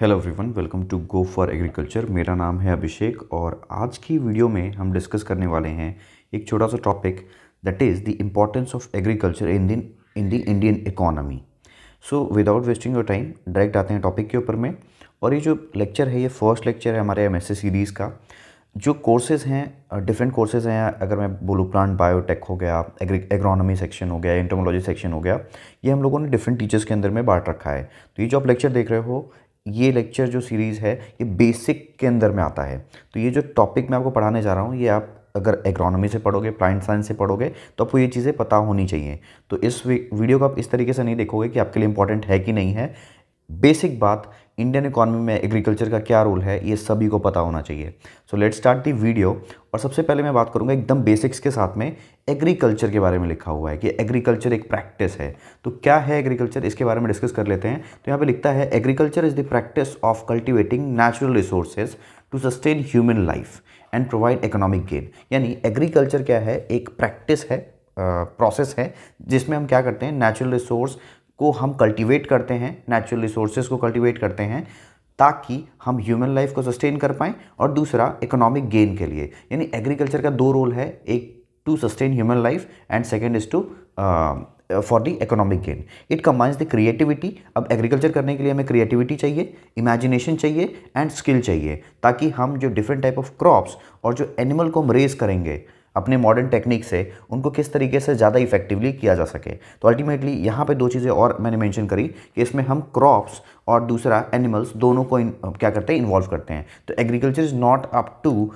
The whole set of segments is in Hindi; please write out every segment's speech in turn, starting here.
Hello everyone welcome to go for agriculture मेरा नाम है अभिषेक और आज की वीडियो में हम डिस्कस करने वाले हैं एक छोटा सा topic that is the importance of agriculture in दिन in the Indian economy so without wasting your time direct आते हैं टॉपिक के ऊपर में और ये जो लेक्चर है ये फर्स्ट लेक्चर है हमारे एम सीरीज़ का जो कोर्सेज़ हैं डिफरेंट कोर्सेज़ हैं अगर मैं बोलूँ प्लांट बायोटेक हो गया एग्रोनॉमी सेक्शन हो गया इंटोमोलॉजी सेक्शन हो गया ये हम लोगों ने डिफरेंट टीचर्स के अंदर में बांट रखा है तो ये जो आप लेक्चर देख रहे हो ये लेक्चर जो सीरीज़ है ये बेसिक के अंदर में आता है तो ये जो टॉपिक मैं आपको पढ़ाने जा रहा हूँ ये आप अगर एग्रोनॉमी से पढ़ोगे प्लांट साइंस से पढ़ोगे तो आपको ये चीज़ें पता होनी चाहिए तो इस वीडियो को आप इस तरीके से नहीं देखोगे कि आपके लिए इंपॉर्टेंट है कि नहीं है बेसिक बात इंडियन इकोनॉमी में एग्रीकल्चर का क्या रोल है ये सभी को पता होना चाहिए so let start the video और सबसे पहले मैं बात करूंगा एकदम बेसिक्स के साथ में एग्रीकल्चर के बारे में लिखा हुआ है कि एग्रीकल्चर एक प्रैक्टिस है तो क्या है एग्रीकल्चर इसके बारे में डिस्कस कर लेते हैं तो यहाँ पर लिखता है agriculture is the practice of cultivating natural resources to sustain human life and provide economic gain यानी एग्रीकल्चर क्या है एक प्रैक्टिस है प्रोसेस है जिसमें हम क्या करते हैं नेचुरल रिसोर्स को हम कल्टीवेट करते हैं नेचुरल रिसोर्सेज को कल्टीवेट करते हैं ताकि हम ह्यूमन लाइफ को सस्टेन कर पाएँ और दूसरा इकोनॉमिक गेन के लिए यानी एग्रीकल्चर का दो रोल है एक to sustain human life and second is to for the economic gain it combines the creativity अब एग्रीकल्चर करने के लिए हमें क्रिएटिविटी चाहिए इमेजिनेशन चाहिए एंड स्किल चाहिए ताकि हम जो डिफरेंट टाइप ऑफ क्रॉप्स और जो एनिमल को हम रेज करेंगे अपने मॉडर्न टेक्निक से उनको किस तरीके से ज़्यादा इफेक्टिवली किया जा सके तो अल्टीमेटली यहाँ पे दो चीज़ें और मैंने मेंशन करी कि इसमें हम क्रॉप्स और दूसरा एनिमल्स दोनों को इन, क्या करते हैं इन्वॉल्व करते हैं तो agriculture is not up to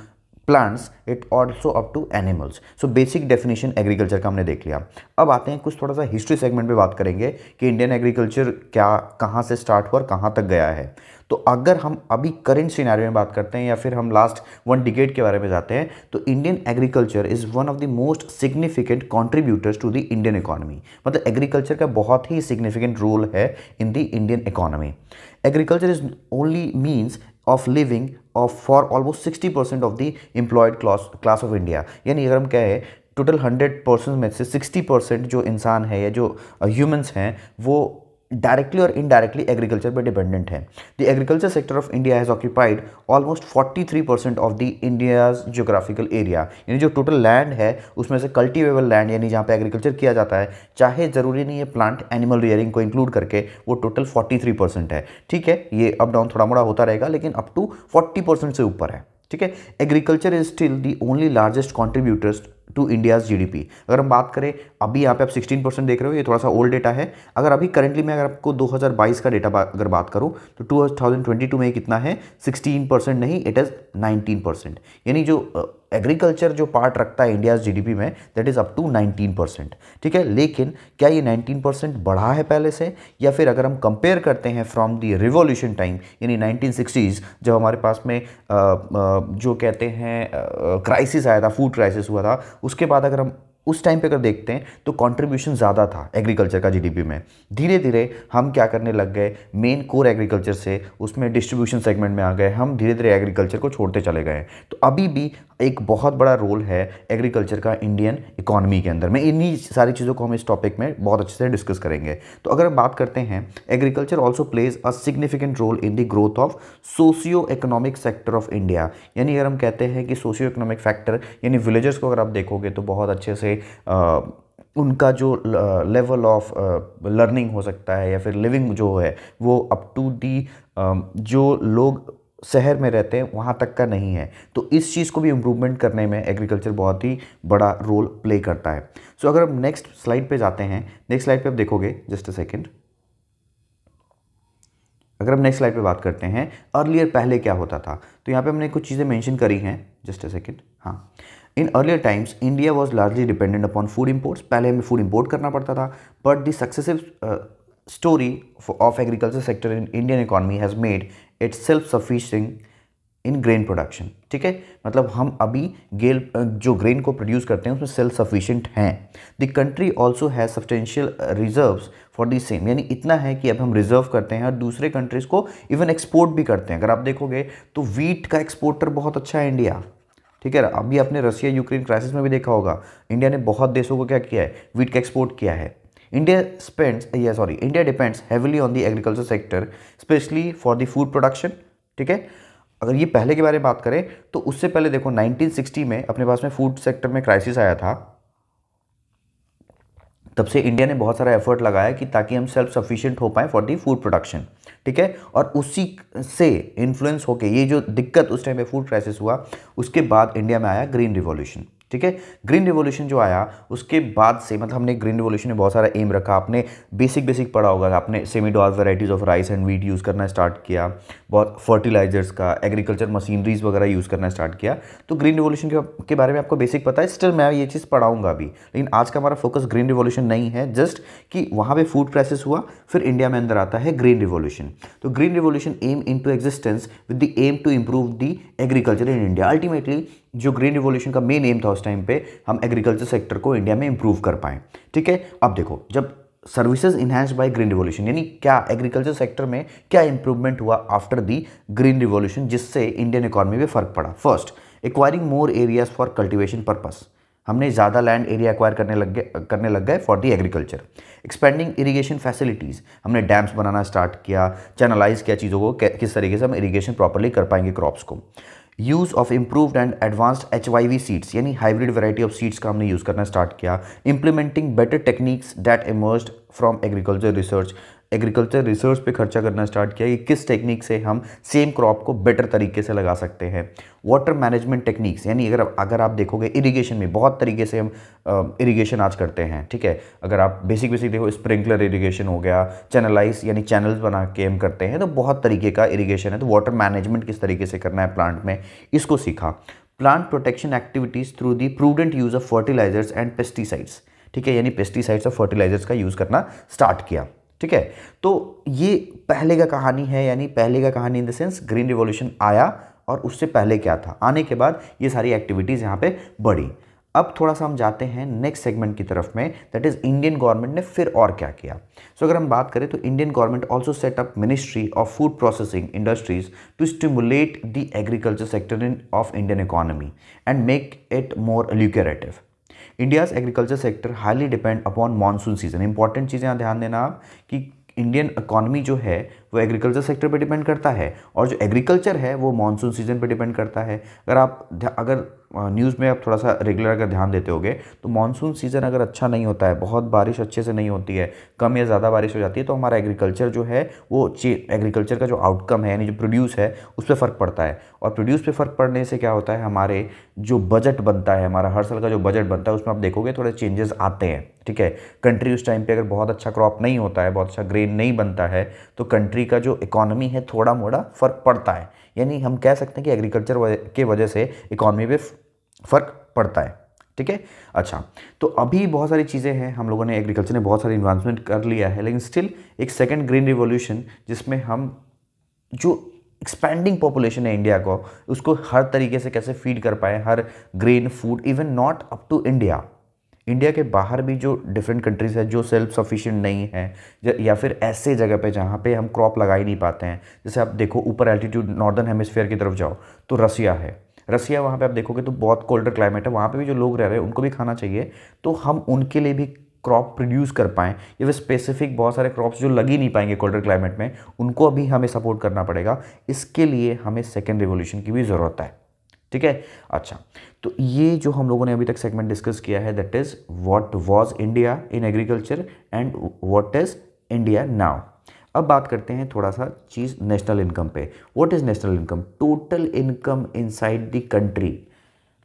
plants it also up to animals so basic definition agriculture का हमने देख लिया अब आते हैं कुछ थोड़ा सा हिस्ट्री सेगमेंट पे बात करेंगे कि इंडियन एग्रीकल्चर क्या कहाँ से स्टार्ट हुआ और कहाँ तक गया है तो अगर हम अभी करेंट सिनारी में बात करते हैं या फिर हम लास्ट वन डिकेट के बारे में जाते हैं तो Indian agriculture is one of the most significant contributors to the Indian economy मतलब एग्रीकल्चर का बहुत ही सिग्निफिकेंट रोल है in the Indian economy agriculture is only means of living of for almost sixty percent of the employed class class of India यानी अगर हम कहें टोटल हंड्रेड परसेंट में से सिक्सटी परसेंट जो इंसान है या जो ह्यूमन्स uh, हैं वो directly or indirectly agriculture पे dependent है. The agriculture sector of India has occupied almost 43% of the India's geographical area. यानी जो total land है उसमें से cultivable land यानी जहाँ पे agriculture किया जाता है चाहे ज़रूरी नहीं है plant animal rearing को include करके वो total 43% है ठीक है ये अप डाउन थोड़ा मोड़ा होता रहेगा लेकिन अप टू 40% से ऊपर है ठीक है agriculture is still the only largest contributors to India's GDP अगर हम बात करें अभी यहाँ पे आप 16 परसेंट देख रहे हो ये थोड़ा सा ओल्ड डेटा है अगर अभी करंटली मैं अगर आपको 2022 का डेटा अगर बात करूँ तो 2022 में कितना है 16 परसेंट नहीं इट इज़ 19 परसेंट यानी जो एग्रीकल्चर जो पार्ट रखता है इंडियाज जीडीपी में that is up to 19 percent ठीक है लेकिन क्या ये 19 परसेंट बढ़ा है पहले से या फिर अगर हम कंपेयर करते हैं फ्रॉम दी रिवोल्यूशन टाइम यानी 1960s जब हमारे पास में आ, आ, जो कहते हैं क्राइसिस आया था फूड क्राइसिस हुआ था उसके बाद अगर हम उस टाइम पे अगर देखते हैं तो कंट्रीब्यूशन ज़्यादा था एग्रीकल्चर का जीडीपी में धीरे धीरे हम क्या करने लग गए मेन कोर एग्रीकल्चर से उसमें डिस्ट्रीब्यूशन सेगमेंट में आ गए हम धीरे धीरे एग्रीकल्चर को छोड़ते चले गए तो अभी भी एक बहुत बड़ा रोल है एग्रीकल्चर का इंडियन इकोनॉमी के अंदर मैं इन्हीं सारी चीज़ों को हम इस टॉपिक में बहुत अच्छे से डिस्कस करेंगे तो अगर हम बात करते हैं agriculture also plays a significant role in the growth of socio economic sector of India यानी अगर हम कहते हैं कि सोशियो इकोनॉमिक फैक्टर यानी विलेजर्स को अगर आप देखोगे तो बहुत अच्छे से उनका जो लेवल ऑफ लर्निंग हो सकता है या फिर लिविंग जो है वो अप टू दी जो लोग शहर में रहते हैं वहाँ तक का नहीं है तो इस चीज़ को भी इम्प्रूवमेंट करने में एग्रीकल्चर बहुत ही बड़ा रोल प्ले करता है सो so, अगर हम नेक्स्ट स्लाइड पे जाते हैं नेक्स्ट स्लाइड पे आप देखोगे जस्ट अ सेकेंड अगर हम नेक्स्ट स्लाइड पे बात करते हैं अर्लियर पहले क्या होता था तो यहाँ पे हमने कुछ चीज़ें मेंशन करी हैं जस्ट अ सेकेंड हाँ in earlier times India was largely dependent upon food imports पहले हमें फूड इम्पोर्ट करना पड़ता था but the successive story of agriculture sector in Indian economy has made it self sufficient in grain production ठीक है मतलब हम अभी गेल uh, जो ग्रेन को प्रोड्यूस करते हैं उसमें सेल्फ सफिशियंट हैं the country also has substantial reserve for the same यानी इतना है कि अब हम रिजर्व करते हैं और दूसरे कंट्रीज़ को इवन एक्सपोर्ट भी करते हैं अगर आप देखोगे तो वीट का एक्सपोर्टर बहुत अच्छा है इंडिया ठीक है अभी आपने रसिया यूक्रेन क्राइसिस में भी देखा होगा इंडिया ने बहुत देशों को क्या किया है वीट का एक्सपोर्ट किया है इंडिया स्पेंड्स या sorry India depends heavily on the agriculture sector specially for the food production ठीक है अगर ये पहले के बारे में बात करें तो उससे पहले देखो 1960 में अपने पास में फूड सेक्टर में क्राइसिस आया था तब से इंडिया ने बहुत सारा एफर्ट लगाया कि ताकि हम सेल्फ सफिशियंट हो पाएँ फॉर दी फूड प्रोडक्शन ठीक है और उसी से इन्फ्लुएंस होकर ये जो दिक्कत उस टाइम पे फूड क्राइसिस हुआ उसके बाद इंडिया में आया ग्रीन रिवॉल्यूशन ठीक है ग्रीन रिवोल्यूशन जो आया उसके बाद से मतलब हमने ग्रीन रिवोल्यूशन में बहुत सारा एम रखा आपने बेसिक बेसिक पढ़ा होगा आपने semi dwarf varieties of rice and wheat use करना स्टार्ट किया बहुत फर्टिलाइजर्स का एग्रीकल्चर मशीनरीज वगैरह यूज़ करना स्टार्ट किया तो ग्रीन रिवोल्यूशन के, के बारे में आपको बेसिक पता है स्टिल मैं ये चीज़ पढ़ाऊँगा अभी लेकिन आज का हमारा फोकस ग्रीन रिवोल्यूशन नहीं है जस्ट कि वहाँ पर फूड प्राइसेस हुआ फिर इंडिया में अंदर आता है ग्रीन रिवोल्यूशन तो green revolution aim in to existence with the aim to improve the agriculture in India ultimately जो ग्रीन रिवॉल्यूशन का मेन एम था उस टाइम पे हम एग्रीकल्चर सेक्टर को इंडिया में इंप्रूव कर पाएँ ठीक है अब देखो जब services enhance by green revolution यानी क्या एग्रीकल्चर सेक्टर में क्या इंप्रूवमेंट हुआ आफ्टर दी ग्रीन रिवॉल्यूशन जिससे इंडियन इकोनॉमी में फ़र्क पड़ा first acquiring more areas for cultivation purpose हमने ज़्यादा लैंड एरिया एक्वायर करने लग गए करने लग गए for the agriculture expanding irrigation facilities हमने डैम्स बनाना स्टार्ट किया चैनलाइज किया चीज़ों को किस तरीके से हम इरीगेशन प्रॉपरली कर पाएंगे क्रॉप्स को use of improved and advanced H Y V seeds यानी हाइब्रिड वेराइटी ऑफ सीड्स का हमने यूज़ करना स्टार्ट किया implementing better techniques that emerge from agriculture research agriculture research पे खर्चा करना स्टार्ट किया कि किस टेक्निक से हम सेम क्रॉप को बेटर तरीके से लगा सकते हैं वाटर मैनेजमेंट टेक्निक्स यानी अगर अगर आप देखोगे इरिगेशन में बहुत तरीके से हम इरिगेशन आज करते हैं ठीक है अगर आप बेसिक बेसिक देखो स्प्रिंकलर इरिगेशन हो गया चैनलाइज यानी चैनल्स बना के हम करते हैं तो बहुत तरीके का इरीगेशन है तो वाटर मैनेजमेंट किस तरीके से करना है प्लांट में इसको सीखा plant protection activities through the prudent use of fertilizers and pesticides ठीक है यानी पेस्टिसाइड्स और फर्टिलाइजर्स का यूज़ करना स्टार्ट किया ठीक है तो ये पहले का कहानी है यानी पहले का कहानी in the sense green revolution आया और उससे पहले क्या था आने के बाद ये सारी एक्टिविटीज़ यहाँ पे बढ़ी अब थोड़ा सा हम जाते हैं नेक्स्ट सेगमेंट की तरफ में दैट इज़ इंडियन गवर्नमेंट ने फिर और क्या किया सो so, अगर हम बात करें तो Indian government also set up ministry of food processing industries to stimulate the agriculture sector in of Indian economy and make it more lucrative India's agriculture sector highly depend upon monsoon season important चीज़ें यहाँ ध्यान देना आप कि इंडियन इकोनॉमी जो है वो एग्रीकल्चर सेक्टर पे डिपेंड करता है और जो एग्रीकल्चर है वो मानसून सीजन पे डिपेंड करता है अगर आप अगर न्यूज़ में आप थोड़ा सा रेगुलर अगर ध्यान देते होगे तो मानसून सीज़न अगर अच्छा नहीं होता है बहुत बारिश अच्छे से नहीं होती है कम या ज़्यादा बारिश हो जाती है तो हमारा एग्रीकल्चर जो है वो एग्रीकल्चर का जो आउटकम है यानी जो प्रोड्यूस है उस पर फ़र्क पड़ता है और प्रोड्यूस पर फ़र्क पड़ने से क्या होता है हमारे जो बजट बनता है हमारा हर साल का जो बजट बनता है उसमें आप देखोगे थोड़े चेंजेस आते हैं ठीक है कंट्री उस टाइम पे अगर बहुत अच्छा क्रॉप नहीं होता है बहुत अच्छा ग्रेन नहीं बनता है तो कंट्री का जो इकोनॉमी है थोड़ा मोड़ा फ़र्क पड़ता है यानी हम कह सकते हैं कि एग्रीकल्चर के वजह से इकोनॉमी पे फ़र्क पड़ता है ठीक है अच्छा तो अभी बहुत सारी चीज़ें हैं हम लोगों ने एग्रीकल्चर ने बहुत सारे इन्वांसमेंट कर लिया है लेकिन स्टिल एक सेकेंड ग्रीन रिवोल्यूशन जिसमें हम जो एक्सपैंडिंग पॉपुलेशन है इंडिया को उसको हर तरीके से कैसे फीड कर पाए हर grain food even not up to India India के बाहर भी जो डिफरेंट कंट्रीज है जो सेल्फ सफिशिएंट नहीं है या फिर ऐसे जगह पे जहाँ पे हम क्रॉप लगा ही नहीं पाते हैं जैसे आप देखो ऊपर एल्टीट्यूड नॉर्दर्न हेमिसफेयर की तरफ जाओ तो रसिया है रसिया वहाँ पे आप देखोगे तो बहुत कोल्डर क्लाइमेट है वहाँ पे भी जो लोग रह रहे हैं उनको भी खाना चाहिए तो हम उनके लिए भी क्रॉप प्रोड्यूस कर पाएँ ये वे स्पेसिफिक बहुत सारे क्रॉप्स जो लग ही नहीं पाएंगे कोल्डर क्लाइमेट में उनको अभी हमें सपोर्ट करना पड़ेगा इसके लिए हमें सेकेंड रिवोल्यूशन की भी ज़रूरत है ठीक है अच्छा तो ये जो हम लोगों ने अभी तक सेगमेंट डिस्कस किया है that is what was India in agriculture and what is India now अब बात करते हैं थोड़ा सा चीज़ नेशनल इनकम पे what is national income total income inside the country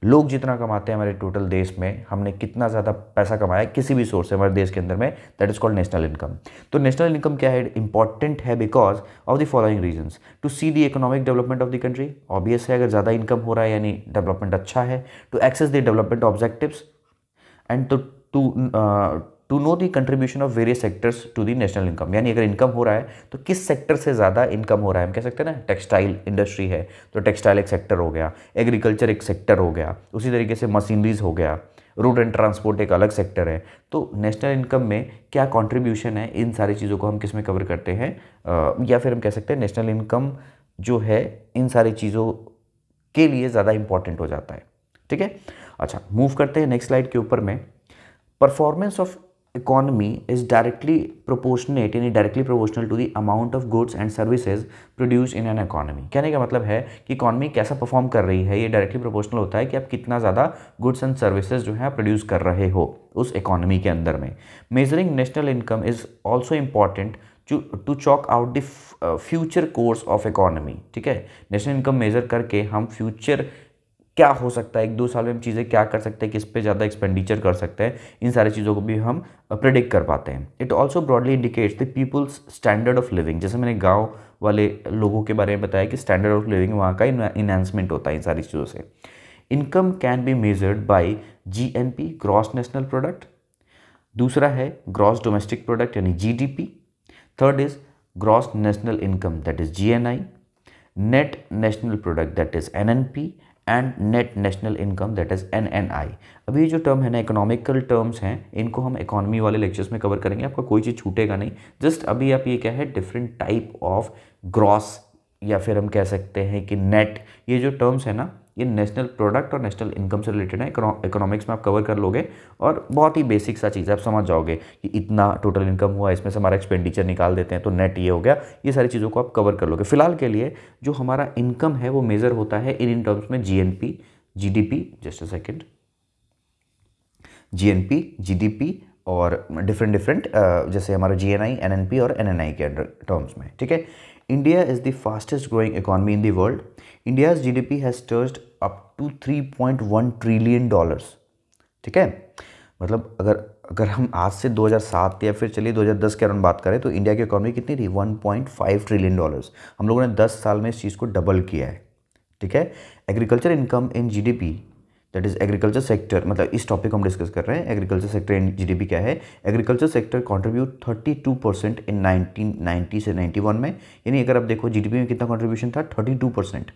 लोग जितना कमाते हैं हमारे टोटल देश में हमने कितना ज़्यादा पैसा कमाया किसी भी सोर्स से हमारे देश के अंदर में that is called national income तो नेशनल इनकम क्या है इंपॉर्टेंट है because of the following reasons to see the economic development of the country obvious है अगर ज़्यादा इनकम हो रहा है यानी डेवलपमेंट अच्छा है to access the development objectives and to to know the contribution of various sectors to the national income यानी अगर इनकम हो रहा है तो किस सेक्टर से ज़्यादा इनकम हो रहा है हम कह सकते हैं ना टेक्सटाइल इंडस्ट्री है तो टेक्सटाइल एक सेक्टर हो गया एग्रीकल्चर एक सेक्टर हो गया उसी तरीके से मशीनरीज हो गया रूट एंड ट्रांसपोर्ट एक अलग सेक्टर है तो नेशनल इनकम में क्या कॉन्ट्रीब्यूशन है इन सारी चीज़ों को हम किस में कवर करते हैं या फिर हम कह सकते हैं नेशनल इनकम जो है इन सारी चीज़ों के लिए ज़्यादा इंपॉर्टेंट हो जाता है ठीक है अच्छा मूव करते हैं नेक्स्ट स्लाइड के ऊपर में performance of economy is directly proportionate यानी directly proportional to the amount of goods and services produce in an economy कहने का मतलब है कि इकॉनमी कैसा परफॉर्म कर रही है ये डायरेक्टली प्रोपोर्शनल होता है कि आप कितना ज़्यादा गुड्स एंड सर्विसेज जो है प्रोड्यूस कर रहे हो उस इकोनॉमी के अंदर में measuring national income is also important to chalk out the future course of economy ठीक है नेशनल इनकम मेजर करके हम फ्यूचर क्या हो सकता है एक दो साल में हम चीज़ें क्या कर सकते हैं किस पे ज़्यादा एक्सपेंडिचर कर सकते हैं इन सारी चीज़ों को भी हम प्रिडिक्ट कर पाते हैं it also broadly indicates the people's standard of living जैसे मैंने गांव वाले लोगों के बारे में बताया कि स्टैंडर्ड ऑफ लिविंग वहाँ का इन्हेंसमेंट होता है इन सारी चीज़ों से income can be measured by G N P gross national product दूसरा है ग्रॉस डोमेस्टिक प्रोडक्ट यानी G D P third is gross national income that is G N I net national product that is N N P and net national income that is N N I अभी जो टर्म है ना इकोनॉमिकल टर्म्स हैं इनको हम इकोनॉमी वाले लेक्चर्स में कवर करेंगे आपका कोई चीज़ छूटेगा नहीं जस्ट अभी आप ये क्या है डिफरेंट टाइप ऑफ ग्रॉस या फिर हम कह सकते हैं कि नेट ये जो टर्म्स है ना ये नेशनल प्रोडक्ट और नेशनल इनकम से रिलेटेड है इकोनॉमिक्स में आप कवर कर लोगे और बहुत ही बेसिक सा चीज़ है आप समझ जाओगे कि इतना टोटल इनकम हुआ इसमें से हमारा एक्सपेंडिचर निकाल देते हैं तो नेट ये हो गया ये सारी चीज़ों को आप कवर कर लोगे फिलहाल के लिए जो हमारा इनकम है वो मेज़र होता है इन इन टर्म्स में G N P G D P just a second G N P G D P और डिफरेंट डिफरेंट जैसे हमारा जी एन एन पी और एन एन आई के टर्म्स में ठीक है India is the fastest growing economy in the world. India's GDP has surged up to 3.1 trillion dollars ठीक है मतलब अगर अगर हम आज से 2007 या फिर चलिए 2010 के अराउंड बात करें तो इंडिया की इकोनॉमी कितनी थी 1.5 ट्रिलियन डॉलर्स हम लोगों ने 10 साल में इस चीज़ को डबल किया है ठीक है agriculture income in GDP that is agriculture sector मतलब इस टॉपिक को हम डिस्कस कर रहे हैं एग्रीकल्चर सेक्टर इन जीडीपी क्या है agriculture sector contribute 32 percent in 1990 से 91 में यानी अगर आप देखो जीडीपी में कितना कंट्रीब्यूशन था 32 परसेंट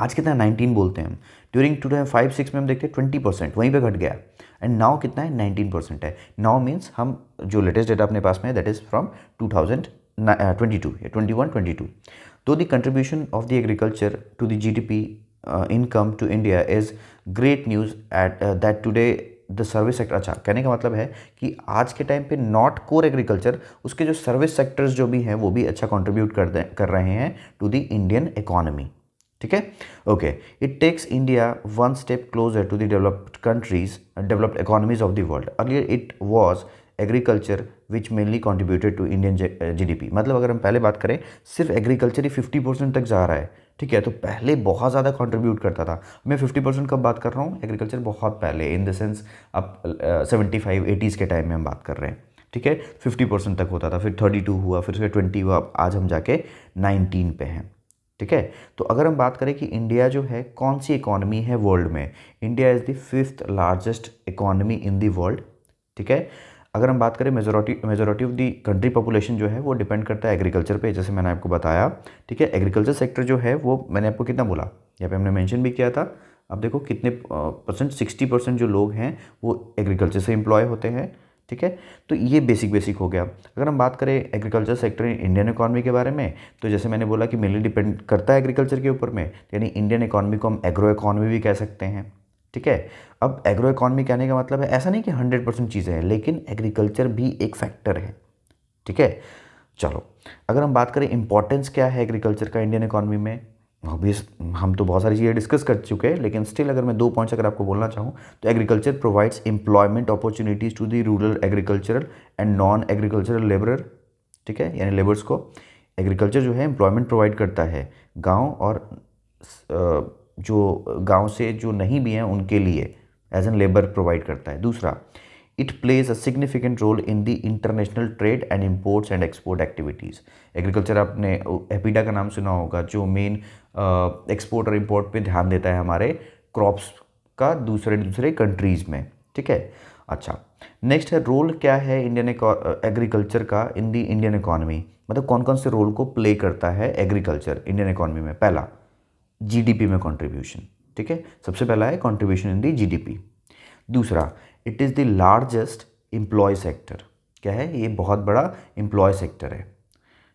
आज कितना नाइनटीन बोलते हैं हम during two thousand five six में हम देखते हैं ट्वेंटी परसेंट वहीं पर घट गया एंड नाव कितना है नाइनटीन परसेंट है नाव मीन्स हम जो लेटेस्ट डेटा अपने पास में है that is from two thousand twenty to twenty one twenty two तो the contribution of the agriculture to the G D P uh, income to India is great news at uh, that today the service sector अच्छा कहने का मतलब है कि आज के टाइम पे नॉट कोर एग्रीकल्चर उसके जो सर्विस सेक्टर्स जो भी हैं वो भी अच्छा कंट्रीब्यूट कर दे कर रहे हैं टू द इंडियन इकोनॉमी ठीक है okay it takes India one step closer to the developed countries developed economies of the world earlier it was agriculture which mainly contributed to Indian GDP मतलब अगर हम पहले बात करें सिर्फ एग्रीकल्चर ही फिफ्टी परसेंट तक जा रहा है ठीक है तो पहले बहुत ज़्यादा कंट्रीब्यूट करता था मैं 50 परसेंट कब बात कर रहा हूँ एग्रीकल्चर बहुत पहले इन द सेंस अब सेवेंटी फाइव एटीज़ के टाइम में हम बात कर रहे हैं ठीक है फिफ्टी परसेंट तक होता था फिर थर्टी टू हुआ फिर उसके ट्वेंटी हुआ आज हम जाके नाइनटीन पे हैं ठीक है तो अगर हम बात करें कि इंडिया जो है कौन सी इकोनॉमी है वर्ल्ड में India is the fifth largest economy in the world ठीक है अगर हम बात करें majority majority of the country population जो है वो डिपेंड करता है एग्रीकल्चर पे जैसे मैंने आपको बताया ठीक है एग्रीकल्चर सेक्टर जो है वो मैंने आपको कितना बोला यहाँ पे हमने मेंशन भी किया था अब देखो कितने परसेंट सिक्सटी परसेंट जो लोग हैं वो एग्रीकल्चर से एम्प्लॉय होते हैं ठीक है तो ये बेसिक बेसिक हो गया अगर हम बात करें एग्रीकल्चर सेक्टर इंडियन इकॉनमी के बारे में तो जैसे मैंने बोला कि मेनली डिपेंड करता है एग्रीकल्चर के ऊपर में तो यानी इंडियन इकॉनमी को हम एग्रो इकोनॉमी भी कह सकते हैं ठीक है अब एग्रो इकोनॉमी कहने का मतलब है ऐसा नहीं कि हंड्रेड परसेंट चीज़ें हैं लेकिन एग्रीकल्चर भी एक फैक्टर है ठीक है चलो अगर हम बात करें इंपॉर्टेंस क्या है एग्रीकल्चर का इंडियन इकोनॉमी में ऑब्वियस हम तो बहुत सारी चीज़ें डिस्कस कर चुके हैं लेकिन स्टिल अगर मैं दो पॉइंट्स अगर आपको बोलना चाहूँ तो agriculture provides employment opportunities to the rural agricultural and non agricultural labour ठीक है यानी लेबर्स को एग्रीकल्चर जो है एम्प्लॉयमेंट प्रोवाइड करता है गाँव और जो गांव से जो नहीं भी हैं उनके लिए एज एन लेबर प्रोवाइड करता है दूसरा it plays a significant role in the international trade and imports and export activities agriculture आपने एपीडा का नाम सुना होगा जो मेन एक्सपोर्ट और इम्पोर्ट पे ध्यान देता है हमारे क्रॉप्स का दूसरे दूसरे कंट्रीज़ में ठीक है अच्छा नेक्स्ट है रोल क्या है इंडियन एग्रीकल्चर का इन दी इंडियन इकॉनमी मतलब कौन कौन से रोल को प्ले करता है एग्रीकल्चर इंडियन इकॉनमी में पहला जीडीपी में कंट्रीब्यूशन ठीक है सबसे पहला है कंट्रीब्यूशन इन दी जीडीपी दूसरा it is the largest employ sector क्या है ये बहुत बड़ा एम्प्लॉय सेक्टर है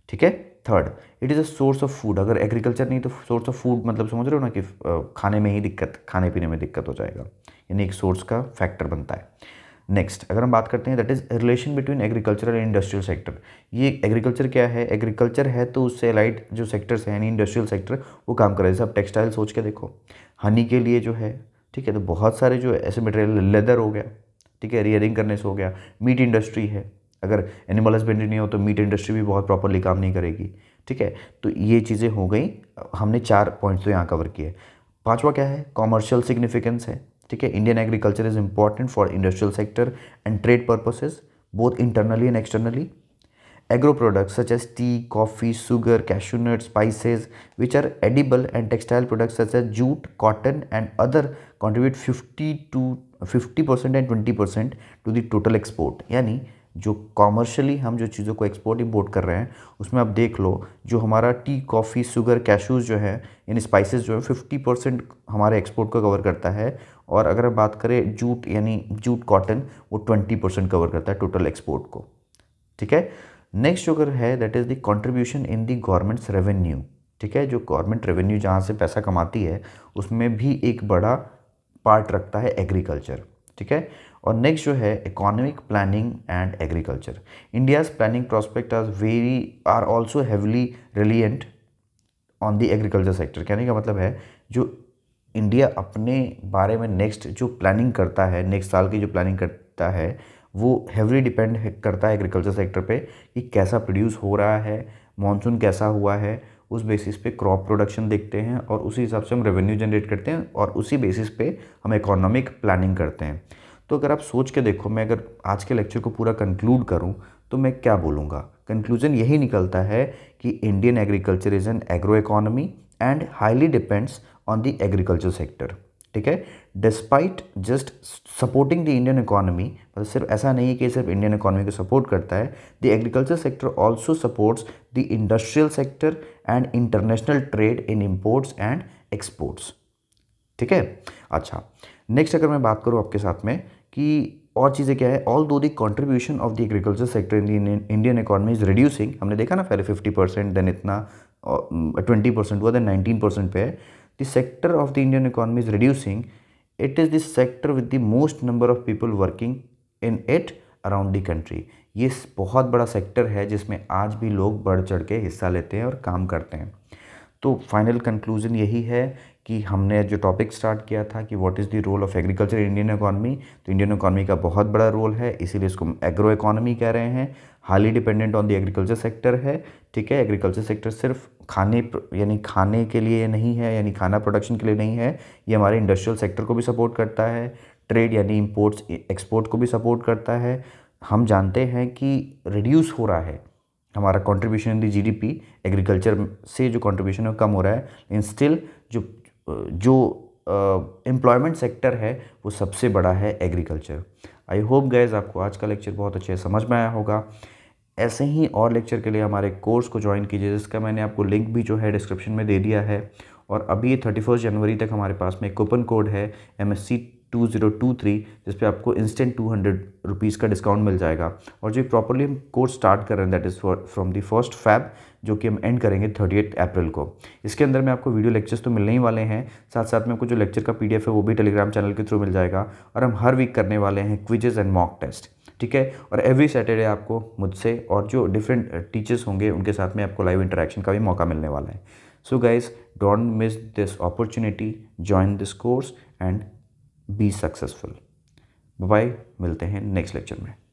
ठीक है third it is a source of food अगर एग्रीकल्चर नहीं तो सोर्स ऑफ फूड मतलब समझ रहे हो ना कि खाने में ही दिक्कत खाने पीने में दिक्कत हो जाएगा यानी एक सोर्स का फैक्टर बनता है नेक्स्ट अगर हम बात करते हैं that is relation between agriculture and industrial sector ये एग्रीकल्चर क्या है एग्रीकल्चर है तो उससे लाइट जो सेक्टर्स हैं यानी इंडस्ट्रियल सेक्टर वो काम कर रहे हैं जैसे टेक्सटाइल सोच के देखो हनी के लिए जो है ठीक है तो बहुत सारे जो ऐसे मटेरियल लेदर हो गया ठीक है रियरिंग करने से हो गया मीट इंडस्ट्री है अगर एनिमल हस्बेंड्री नहीं हो तो मीट इंडस्ट्री भी बहुत प्रॉपरली काम नहीं करेगी ठीक है तो ये चीज़ें हो गई हमने चार पॉइंट्स तो यहाँ कवर किए पाँचवा क्या है कॉमर्शियल सिग्निफिकेंस है ठीक है Indian agriculture is important for industrial sector and trade purposes both internally and externally agro products such as tea coffee sugar cashew nut spices which are edible and textile products such as jute cotton and other contribute fifty to fifty percent and twenty percent to the total export यानी जो कॉमर्शली हम जो चीज़ों को एक्सपोर्ट इम्पोर्ट कर रहे हैं उसमें आप देख लो जो हमारा टी कॉफ़ी सुगर कैशूज़ जो है यानी स्पाइसेज जो है फिफ्टी परसेंट हमारे एक्सपोर्ट को कवर करता है और अगर बात करें जूट यानी जूट कॉटन वो ट्वेंटी परसेंट कवर करता है टोटल एक्सपोर्ट को ठीक है नेक्स्ट अगर है that is the contribution in the government's revenue ठीक है जो गवर्नमेंट रेवेन्यू जहाँ से पैसा कमाती है उसमें भी एक बड़ा पार्ट रखता है एग्रीकल्चर ठीक है और नेक्स्ट जो है economic planning and agriculture India's planning prospect are very are also heavily reliant on the agriculture sector कहने का मतलब है जो इंडिया अपने बारे में नेक्स्ट जो प्लानिंग करता है नेक्स्ट साल की जो प्लानिंग करता है वो हेवली डिपेंड करता है एग्रीकल्चर सेक्टर पे कि कैसा प्रोड्यूस हो रहा है मानसून कैसा हुआ है उस बेसिस पे क्रॉप प्रोडक्शन देखते हैं और उसी हिसाब से हम रेवेन्यू जनरेट करते हैं और उसी बेसिस पे हम इकोनॉमिक प्लानिंग करते हैं तो अगर आप सोच के देखो मैं अगर आज के लेक्चर को पूरा कंक्लूड करूँ तो मैं क्या बोलूँगा कंक्लूजन यही निकलता है कि Indian agriculture is an agro economy and highly depends on the agriculture sector ठीक है despite just supporting the Indian economy मतलब सिर्फ ऐसा नहीं है कि सिर्फ इंडियन इकोनॉमी को सपोर्ट करता है the agriculture sector also supports the industrial sector and international trade in imports and exports ठीक है अच्छा नेक्स्ट अगर मैं बात करूँ आपके साथ में कि और चीज़ें क्या है although the contribution of the agriculture sector in Indian economy is reducing हमने देखा ना पहले फिफ्टी परसेंट देन इतना ट्वेंटी परसेंट mm, हुआ देन नाइनटीन परसेंट पे है the sector of the Indian economy is reducing it is this sector with the most number of people working in it around the country ये बहुत बड़ा सेक्टर है जिसमें आज भी लोग बढ़ चढ़ के हिस्सा लेते हैं और काम करते हैं तो फाइनल कंक्लूजन यही है कि हमने जो टॉपिक स्टार्ट किया था कि what is the role of agriculture Indian economy तो इंडियन इकोनॉमी का बहुत बड़ा रोल है इसीलिए इसको एग्रो इकोनॉमी कह रहे हैं highly dependent on the agriculture sector है ठीक है एग्रीकल्चर सेक्टर सिर्फ खाने यानी खाने के लिए नहीं है यानी खाना प्रोडक्शन के लिए नहीं है ये हमारे इंडस्ट्रियल सेक्टर को भी सपोर्ट करता है ट्रेड यानी इम्पोर्ट्स एक्सपोर्ट को भी सपोर्ट करता है हम जानते हैं कि रिड्यूस हो रहा है हमारा contribution in the GDP agriculture से जो कंट्रीब्यूशन है कम हो रहा है लेकिन स्टिल जो जो एम्प्लॉयमेंट सेक्टर है वो सबसे बड़ा है एग्रीकल्चर आई होप गैज़ आपको आज का लेक्चर बहुत अच्छे समझ में आया होगा ऐसे ही और लेक्चर के लिए हमारे कोर्स को ज्वाइन कीजिए जिसका मैंने आपको लिंक भी जो है डिस्क्रिप्शन में दे दिया है और अभी थर्टी फर्स्ट जनवरी तक हमारे पास में कूपन कोड है M S C two zero two three जिस पर आपको इंस्टेंट टू हंड्रेड रुपीज़ का डिस्काउंट मिल जाएगा और जो प्रॉपरली हम कोर्स स्टार्ट कर रहे हैं that is from the first Feb जो कि हम एंड करेंगे थर्टी एट अप्रैल को इसके अंदर में आपको वीडियो लेक्चर्स तो मिलने ही वाले हैं साथ साथ में आपको जो लेक्चर का पी है वो भी टेलीग्राम चैनल के थ्रू मिल जाएगा और हम हर वीक करने वाले हैं क्विजेज़ एंड मॉक टेस्ट ठीक है और एवरी सैटरडे आपको मुझसे और जो डिफरेंट टीचर्स uh, होंगे उनके साथ में आपको लाइव इंटरेक्शन का भी मौका मिलने वाला है so guys don't miss this opportunity join this course and be successful bye मिलते हैं नेक्स्ट लेक्चर में